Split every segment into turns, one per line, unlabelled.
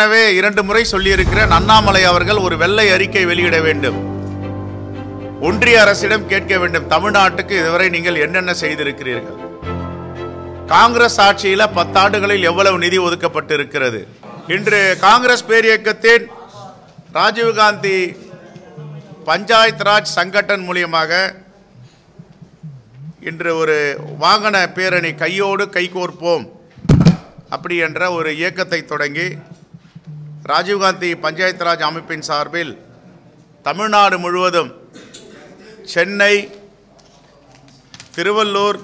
எனவே இரண்டு முறை சொல்லியிருக்கிற அண்ணாமலை அவர்கள் ஒரு வெள்ளை அறிக்கை வெளியிட வேண்டும் ஒன்றிய அரசிடம் கேட்க வேண்டும் தமிழ்நாட்டுக்கு இதுவரை நீங்கள் என்னென்ன செய்திருக்கிறீர்கள் காங்கிரஸ் ஆட்சியில பத்தாண்டுகளில் எவ்வளவு நிதி ஒதுக்கப்பட்டு இருக்கிறது இன்று காங்கிரஸ் பேரியக்கத்தின் ராஜீவ்காந்தி பஞ்சாயத் ராஜ் சங்கட்டன் மூலியமாக இன்று ஒரு வாகன பேரணி கையோடு கைகோர்ப்போம் அப்படி என்ற ஒரு இயக்கத்தை தொடங்கி ராஜீவ்காந்தி பஞ்சாயத்து ராஜ் அமைப்பின் சார்பில் தமிழ்நாடு முழுவதும் சென்னை திருவள்ளூர்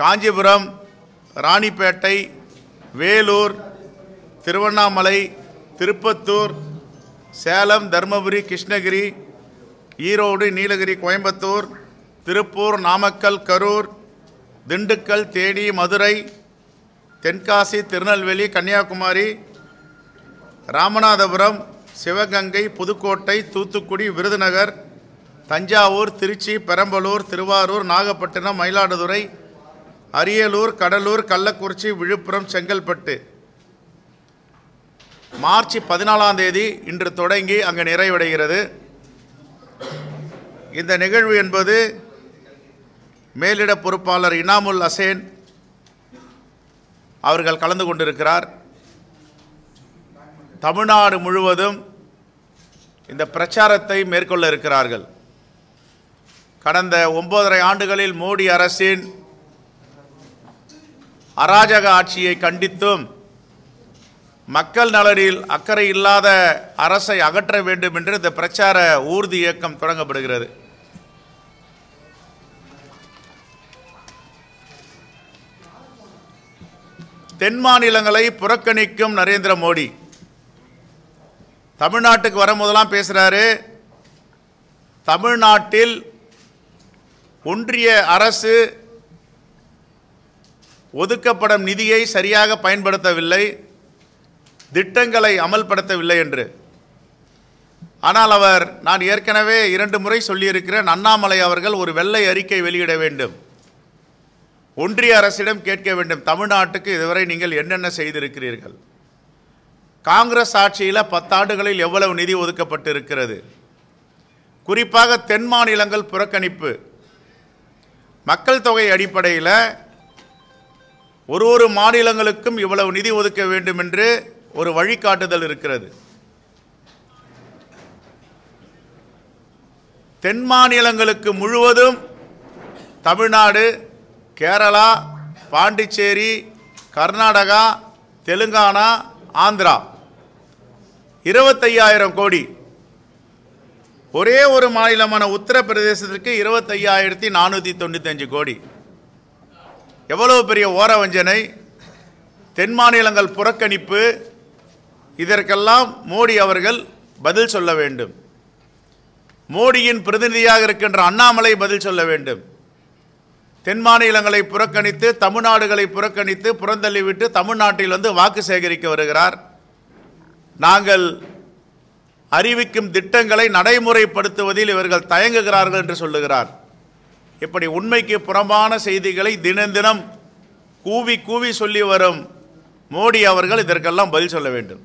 காஞ்சிபுரம் ராணிப்பேட்டை வேலூர் திருவண்ணாமலை திருப்பத்தூர் சேலம் தருமபுரி கிருஷ்ணகிரி ஈரோடு நீலகிரி கோயம்புத்தூர் திருப்பூர் நாமக்கல் கரூர் திண்டுக்கல் தேனி மதுரை தென்காசி திருநெல்வேலி கன்னியாகுமரி ராமநாதபுரம் சிவகங்கை புதுக்கோட்டை தூத்துக்குடி விருதுநகர் தஞ்சாவூர் திருச்சி பெரம்பலூர் திருவாரூர் நாகப்பட்டினம் மயிலாடுதுறை அரியலூர் கடலூர் கள்ளக்குறிச்சி விழுப்புரம் செங்கல்பட்டு மார்ச் பதினாலாம் தேதி இன்று தொடங்கி அங்கு நிறைவடைகிறது இந்த நிகழ்வு என்பது மேலிட பொறுப்பாளர் இனாமுல் அசேன் அவர்கள் கலந்து கொண்டிருக்கிறார் தமிழ்நாடு முழுவதும் இந்த பிரச்சாரத்தை மேற்கொள்ள இருக்கிறார்கள் கடந்த ஒன்பதரை ஆண்டுகளில் மோடி அரசின் அராஜக ஆட்சியை கண்டித்தும் மக்கள் நலனில் அக்கறை இல்லாத அரசை அகற்ற வேண்டும் என்று இந்த பிரச்சார ஊர்தி இயக்கம் தொடங்கப்படுகிறது தென் மாநிலங்களை புறக்கணிக்கும் நரேந்திர மோடி தமிழ்நாட்டுக்கு வரும்போதெல்லாம் பேசுகிறாரு தமிழ்நாட்டில் ஒன்றிய அரசு ஒதுக்கப்படும் நிதியை சரியாக பயன்படுத்தவில்லை திட்டங்களை அமல்படுத்தவில்லை என்று ஆனால் அவர் நான் ஏற்கனவே இரண்டு முறை சொல்லியிருக்கிறேன் அண்ணாமலை அவர்கள் ஒரு வெள்ளை அறிக்கை வெளியிட வேண்டும் ஒன்றிய அரசிடம் கேட்க வேண்டும் தமிழ்நாட்டுக்கு இதுவரை நீங்கள் என்னென்ன செய்திருக்கிறீர்கள் காங்கிரஸ் ஆட்சியில் பத்தாண்டுகளில் எவ்வளவு நிதி ஒதுக்கப்பட்டு இருக்கிறது குறிப்பாக தென் மாநிலங்கள் புறக்கணிப்பு மக்கள் தொகை அடிப்படையில் ஒரு ஒரு மாநிலங்களுக்கும் இவ்வளவு நிதி ஒதுக்க வேண்டும் என்று ஒரு வழிகாட்டுதல் இருக்கிறது தென் மாநிலங்களுக்கு முழுவதும் தமிழ்நாடு கேரளா பாண்டிச்சேரி கர்நாடகா தெலுங்கானா ஆந்திரா இருபத்தையாயிரம் கோடி ஒரே ஒரு மாநிலமான உத்தரப்பிரதேசத்திற்கு இருபத்தையாயிரத்தி நானூற்றி தொண்ணூத்தஞ்சு கோடி எவ்வளவு பெரிய ஓர வஞ்சனை தென் மாநிலங்கள் புறக்கணிப்பு இதற்கெல்லாம் மோடி அவர்கள் பதில் சொல்ல வேண்டும் மோடியின் பிரதிநிதியாக இருக்கின்ற அண்ணாமலை பதில் சொல்ல வேண்டும் தென் மாநிலங்களை புறக்கணித்து தமிழ்நாடுகளை புறக்கணித்து புறந்தள்ளிவிட்டு தமிழ்நாட்டில் வந்து வாக்கு சேகரிக்க வருகிறார் நாங்கள் அறிவிக்கும் திட்டங்களை நடைமுறைப்படுத்துவதில் இவர்கள் தயங்குகிறார்கள் என்று சொல்லுகிறார் இப்படி உண்மைக்கு புறம்பான செய்திகளை தினம் தினம் கூவி கூவி சொல்லி வரும் மோடி அவர்கள் இதற்கெல்லாம் பதில் சொல்ல வேண்டும்